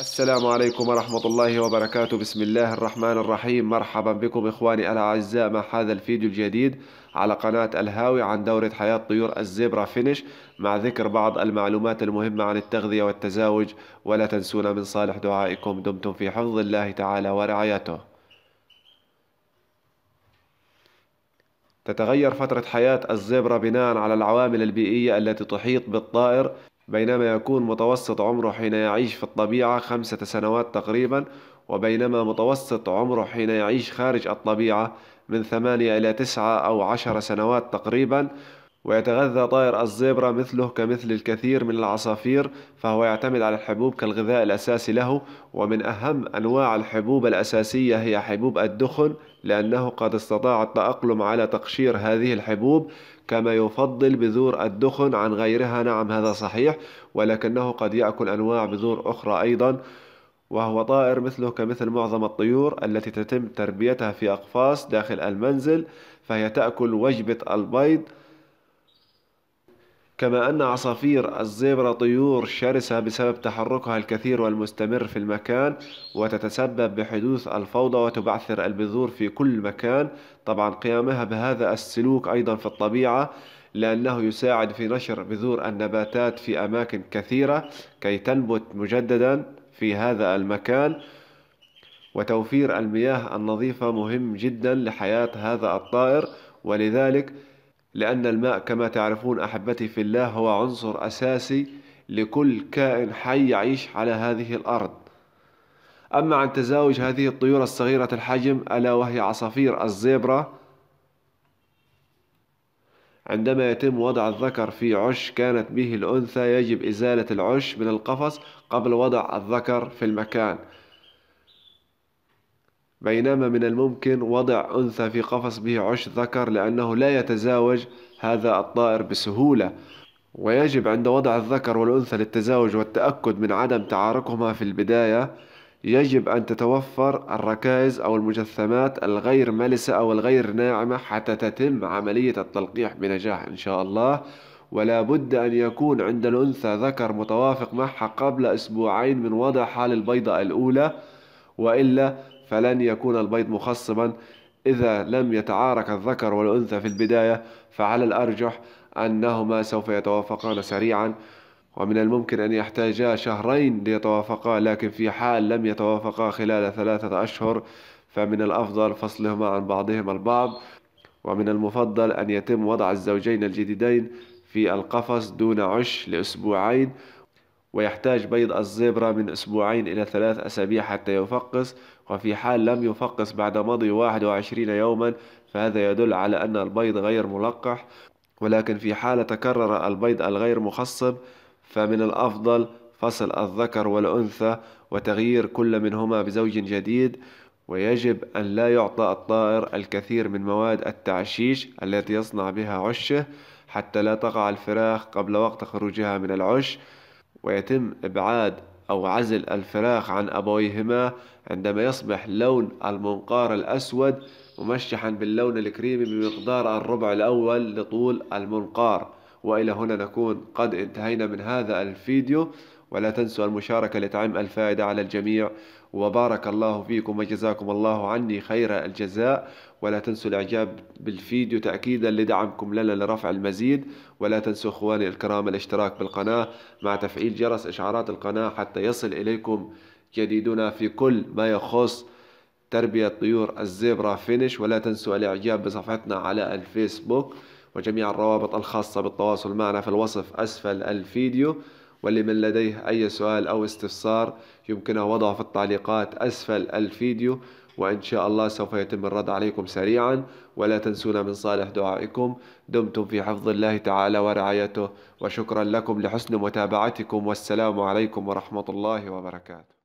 السلام عليكم ورحمة الله وبركاته بسم الله الرحمن الرحيم مرحبا بكم إخواني الأعزاء مع هذا الفيديو الجديد على قناة الهاوي عن دورة حياة طيور الزيبرا فينش مع ذكر بعض المعلومات المهمة عن التغذية والتزاوج ولا تنسونا من صالح دعائكم دمتم في حفظ الله تعالى ورعايته تتغير فترة حياة الزيبرا بناء على العوامل البيئية التي تحيط بالطائر بينما يكون متوسط عمره حين يعيش في الطبيعة خمسة سنوات تقريبا وبينما متوسط عمره حين يعيش خارج الطبيعة من ثمانية إلى تسعة أو عشر سنوات تقريبا ويتغذى طائر الزيبرا مثله كمثل الكثير من العصافير فهو يعتمد على الحبوب كالغذاء الأساسي له ومن أهم أنواع الحبوب الأساسية هي حبوب الدخن لأنه قد استطاع التأقلم على تقشير هذه الحبوب كما يفضل بذور الدخن عن غيرها نعم هذا صحيح ولكنه قد يأكل أنواع بذور أخرى أيضا وهو طائر مثله كمثل معظم الطيور التي تتم تربيتها في أقفاص داخل المنزل فهي تأكل وجبة البيض كما أن عصافير الزبرة طيور شرسة بسبب تحركها الكثير والمستمر في المكان وتتسبب بحدوث الفوضى وتبعثر البذور في كل مكان طبعا قيامها بهذا السلوك أيضا في الطبيعة لأنه يساعد في نشر بذور النباتات في أماكن كثيرة كي تنبت مجددا في هذا المكان وتوفير المياه النظيفة مهم جدا لحياة هذا الطائر ولذلك لأن الماء كما تعرفون أحبتي في الله هو عنصر أساسي لكل كائن حي يعيش على هذه الأرض أما عن تزاوج هذه الطيور الصغيرة الحجم ألا وهي عصافير الزيبرا عندما يتم وضع الذكر في عش كانت به الأنثى يجب إزالة العش من القفص قبل وضع الذكر في المكان بينما من الممكن وضع أنثى في قفص به عش ذكر لأنه لا يتزاوج هذا الطائر بسهولة ويجب عند وضع الذكر والأنثى للتزاوج والتأكد من عدم تعاركهما في البداية يجب أن تتوفر الركائز أو المجثمات الغير ملسة أو الغير ناعمة حتى تتم عملية التلقيح بنجاح إن شاء الله ولا بد أن يكون عند الأنثى ذكر متوافق معها قبل أسبوعين من وضع حال البيضة الأولى وإلا فلن يكون البيض مخصبا إذا لم يتعارك الذكر والأنثى في البداية فعلى الأرجح أنهما سوف يتوافقان سريعا ومن الممكن أن يحتاجا شهرين ليتوافقا لكن في حال لم يتوافقا خلال ثلاثة أشهر فمن الأفضل فصلهما عن بعضهما البعض ومن المفضل أن يتم وضع الزوجين الجديدين في القفص دون عش لأسبوعين ويحتاج بيض الزبرة من أسبوعين إلى ثلاث أسابيع حتى يفقس وفي حال لم يفقس بعد مضي 21 يوما فهذا يدل على أن البيض غير ملقح ولكن في حال تكرر البيض الغير مخصب فمن الأفضل فصل الذكر والأنثى وتغيير كل منهما بزوج جديد ويجب أن لا يعطى الطائر الكثير من مواد التعشيش التي يصنع بها عشه حتى لا تقع الفراخ قبل وقت خروجها من العش ويتم إبعاد أو عزل الفراخ عن أبويهما عندما يصبح لون المنقار الأسود ممشحا باللون الكريمي بمقدار الربع الأول لطول المنقار وإلى هنا نكون قد انتهينا من هذا الفيديو ولا تنسوا المشاركة لتعم الفائدة على الجميع وبارك الله فيكم وجزاكم الله عني خير الجزاء ولا تنسوا الإعجاب بالفيديو تأكيدا لدعمكم لنا لرفع المزيد ولا تنسوا إخواني الكرام الاشتراك بالقناة مع تفعيل جرس إشعارات القناة حتى يصل إليكم جديدنا في كل ما يخص تربية طيور الزيبرا فينش ولا تنسوا الإعجاب بصفحتنا على الفيسبوك وجميع الروابط الخاصة بالتواصل معنا في الوصف أسفل الفيديو ولمن لديه أي سؤال أو استفسار يمكنه وضعه في التعليقات أسفل الفيديو وإن شاء الله سوف يتم الرد عليكم سريعا ولا تنسونا من صالح دعائكم دمتم في حفظ الله تعالى ورعايته وشكرا لكم لحسن متابعتكم والسلام عليكم ورحمة الله وبركاته